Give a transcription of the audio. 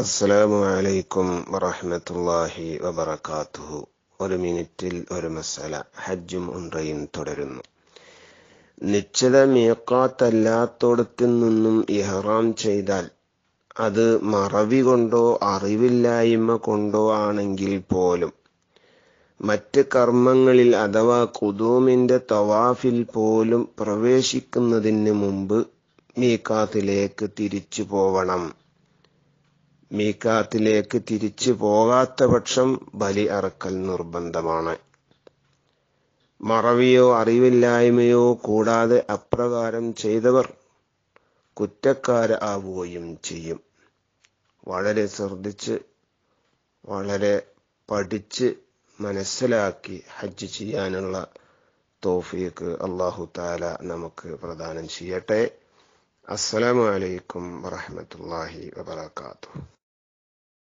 അസ്സലാമു അലൈക്കും വറഹ്മത്തുള്ളാഹി വബറകാതുഹു ഒരു മിനിറ്റിൽ ഒരു മസല ഹജ്ജും ഉംറയും തുടരുന്നു നിശ്ചിത മീക്കാത്തല്ലാത്തോടത്തിൽ നിന്നും ഇഹ്റാം ചെയ്താൽ അത് മറവി കൊണ്ടോ അറിവില്ലായ്മ കൊണ്ടോ ആണെങ്കിൽ പോലും മറ്റ് കർമ്മങ്ങളിൽ അഥവാ കുതൂമിൻ്റെ തവാഫിൽ പോലും പ്രവേശിക്കുന്നതിന് മുമ്പ് മീക്കാത്തിലേക്ക് തിരിച്ചു പോവണം മീക്കാത്തിലേക്ക് തിരിച്ചു പോകാത്ത പക്ഷം ബലി അറക്കൽ നിർബന്ധമാണ് മറവിയോ അറിവില്ലായ്മയോ കൂടാതെ അപ്രകാരം ചെയ്തവർ കുറ്റക്കാരാവുകയും ചെയ്യും വളരെ ശ്രദ്ധിച്ച് വളരെ പഠിച്ച് മനസ്സിലാക്കി ഹജ്ജ് ചെയ്യാനുള്ള തോഫിയക്ക് അള്ളാഹു താല നമുക്ക് പ്രദാനം ചെയ്യട്ടെ അസ്സലാമലൈക്കും വറഹമത്തല്ലാഹി വാത്തു